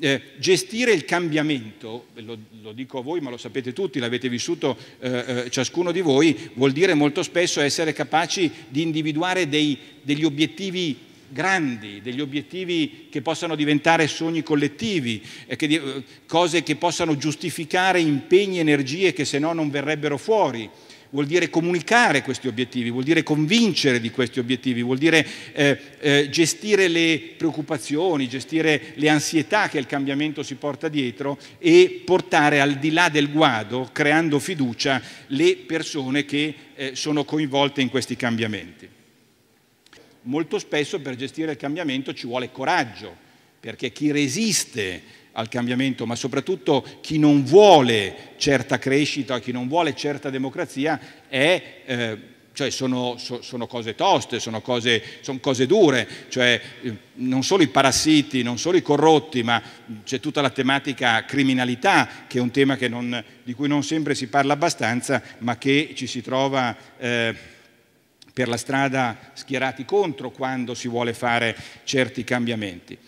eh, gestire il cambiamento, lo, lo, dico a voi ma lo sapete tutti, l'avete vissuto eh, eh, ciascuno di voi, vuol dire molto spesso essere capaci di individuare dei, degli obiettivi grandi, degli obiettivi che possano diventare sogni collettivi, eh, che, eh, cose che possano giustificare impegni e energie che se no non verrebbero fuori vuol dire comunicare questi obiettivi, vuol dire convincere di questi obiettivi, vuol dire eh, eh, gestire le preoccupazioni, gestire le ansietà che il cambiamento si porta dietro e portare al di là del guado, creando fiducia, le persone che eh, sono coinvolte in questi cambiamenti. Molto spesso per gestire il cambiamento ci vuole coraggio, perché chi resiste al cambiamento, ma soprattutto chi non vuole certa crescita, chi non vuole certa democrazia è... Eh, cioè sono, so, sono, cose toste, sono cose, sono cose dure, cioè, eh, non solo i parassiti, non solo i corrotti, ma c'è tutta la tematica criminalità, che è un tema che non, di cui non sempre si parla abbastanza, ma che ci si trova eh, per la strada schierati contro quando si vuole fare certi cambiamenti.